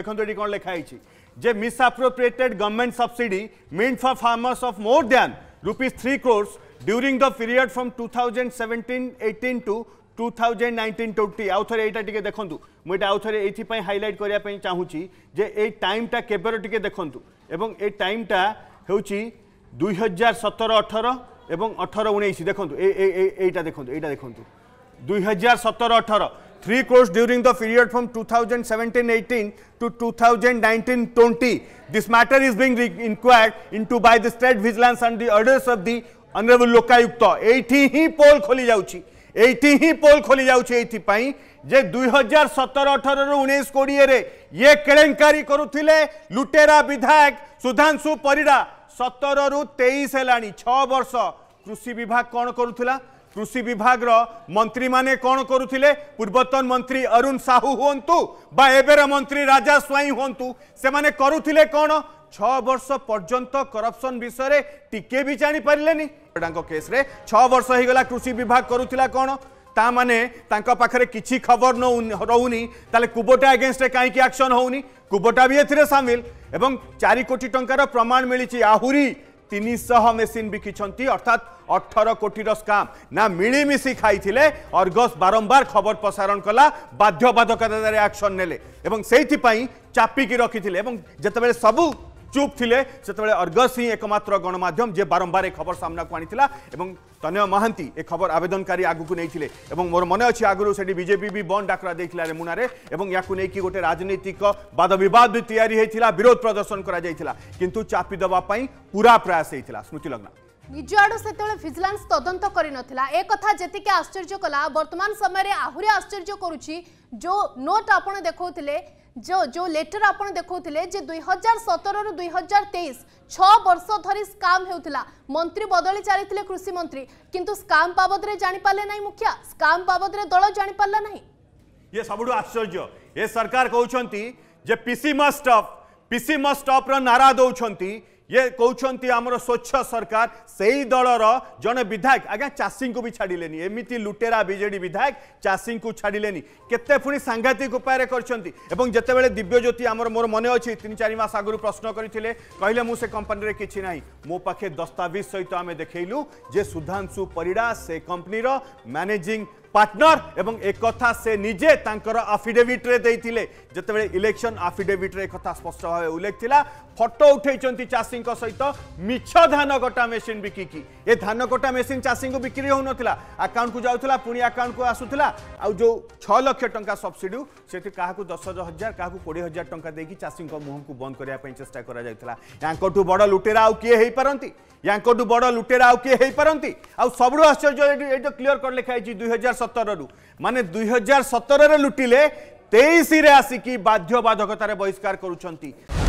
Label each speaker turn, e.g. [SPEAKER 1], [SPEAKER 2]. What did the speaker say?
[SPEAKER 1] দেখুন এটি কোণ লেখা হয়েছে যে misappropriated government subsidy meant for farmers of more than rupees three crores during the period from two thousand seventeen eighteen to two thousand nineteen twenty আউথরে এইটা টিকে দেখন্তু ମୁଁ ଏଇଟା ଆଉ ଥରେ ଏଇଥିପାଇଁ ହାଇଲାଇଟ୍ କରିବା ପାଇଁ ଚାହୁଁଛି ଯେ ଏଇ ଟାଇମ୍ଟା କେବେର ଟିକେ ଦେଖନ୍ତୁ ଏବଂ ଏ ଟାଇମ୍ଟା ହେଉଛି ଦୁଇ ହଜାର ସତର ଅଠର ଏବଂ ଅଠର ଉଣେଇଶ ଦେଖନ୍ତୁ ଏଇଟା ଦେଖନ୍ତୁ ଏଇଟା ଦେଖନ୍ତୁ ଦୁଇ ହଜାର ସତର ଅଠର 3 crores during the period from 2017-18 to 2019-20. This matter is being inquired into by the state vigilance and the orders of the honorable lokayukta. এইটি হি পোল খোলি যাউছি এইটি হি পোল খোলি যাউছি এইথি পাই যে 2017 18 ରୁ 19 20 ରେ ये কেলেঙ্কারি করুথিলে লুটেরা বিধায়ক সুধাংশু ପରିଡ଼ା 17 ରୁ 23 ହେଲାଣି 6 ବର୍ଷ କୃଷି ବିଭାଗ କ'ଣ କରୁଥିଲା কৃষি বিভাগৰ মন্ত্রীমানে কোন কৰুtile পূৰ্বতন মন্ত্রী অরুণ সাহু হোন্তু বা এবેર মন্ত্রী ৰাজা স্বাই হোন্তু সেমানে কৰুtile কোন 6 বছৰ পৰ্যন্ত কৰাপচন বিষয়ৰে টিকে বি জানি পৰিলেনি ডাঙৰ কেছৰে 6 বছৰ হৈ গলা কৃষি বিভাগ কৰুtile কোন তা মানে তাঁকা পাখৰে কিছি খবৰ ন ৰহুনি তলে কুবটা এগেইনষ্টে কাইকি একচন হোউনি কুবটা বি এথৰে সামিল এবং 4 কোটি টংকাৰ প্ৰমাণ مليচি আহুৰি তিনশহ মেসিন বিকিছন্তি অর্থাৎ অঠর কোটির স্কাম না মিলিমিশি খাইলে অর্গস বারম্বার খবর প্রসারণ কলা বাধ্যবাধকতার আকশন নেলে এবং সেইপাই চাপিকি রকিলে এবং যেতবে সবু चुप थे से अर्गस ही एकम्र गणमाम जे बारंबार ए खबर सामना को आनीला और महांती एक खबर आवेदनकारी आगे नहीं मोर मन अच्छी आगु से बजेपी भी बंद डाकरा देखा रेमुणा या कि गोटे राजनीतिक बाद बद भी तैयारी विरोध प्रदर्शन करूँ चापी देवाई पूरा प्रयास होता स्मृतिलग्न
[SPEAKER 2] निज आड़ से फिजिलान्स तदंत कर एक जी आश्चर्य कला बर्तमान समय आहरी आश्चर्य करो नोट आपड़ देखते जो जो लेटर आपण देखौले दुई हजार सतर रु दुई हजार तेईस छर्ष धरी स्काम मंत्री बदली चाली कृषि मंत्री किंतु स्काम बाबद जापारे ना मुखिया स्काम बाबद दल जापारा ना
[SPEAKER 1] ये सब आश्चर्य ये सरकार कहते पीसी मस्ट पीसी मस्ट नारा दौरान ଇଏ କହୁଛନ୍ତି ଆମର ସ୍ୱଚ୍ଛ ସରକାର ସେଇ ଦଳର ଜଣେ ବିଧାୟକ ଆଜ୍ଞା ଚାଷୀଙ୍କୁ ବି ଛାଡ଼ିଲେନି ଏମିତି ଲୁଟେରା ବିଜେଡ଼ି ବିଧାୟକ ଚାଷୀଙ୍କୁ ଛାଡ଼ିଲେନି କେତେ ପୁଣି ସାଂଘାତିକ ଉପାୟରେ କରିଛନ୍ତି ଏବଂ ଯେତେବେଳେ ଦିବ୍ୟଜ୍ୟୋତି ଆମର ମୋର ମନେ ଅଛି ତିନି ଚାରି ମାସ ଆଗରୁ ପ୍ରଶ୍ନ କରିଥିଲେ କହିଲେ ମୁଁ ସେ କମ୍ପାନୀରେ କିଛି ନାହିଁ ମୋ ପାଖେ ଦସ୍ତାବିଜ ସହିତ ଆମେ ଦେଖେଇଲୁ ଯେ ସୁଧାଂଶୁ ପରିଡ଼ା ସେ କମ୍ପାନୀର ମ୍ୟାନେଜିଂ पार्टनर एवं एक से निजे तांकर आफिडेविट इलेक्शन आफिडेविट रे स्पष्ट भाव उल्लेख था फटो उठेइचंती चाषी सहित मिछ धान कटा मेसिन बिकी की ए धान कटा मेसिन चाषी को बिक्री हो नथिला अकाउंट को जाउथिला पुणी अकाउंट को आसुथिला आ जो 6 लाख टंका सब्सिडी सेति काहाकू 10000 काहाकू 20000 टंका देकी चाषी मुह को बंद करने पई चेष्टा करा जाइथिला बड़ लुटेरा आउ किए हेई बड़ लुटेरा आउ किए हेई आ सबडू आश्चर्य ए कर लिखा है 2000 ସତରରୁ ମାନେ ଦୁଇ ହଜାର ସତରରେ ଲୁଟିଲେ ତେଇଶରେ ଆସିକି ବାଧ୍ୟ ବାଧକତାରେ ବହିଷ୍କାର କରୁଛନ୍ତି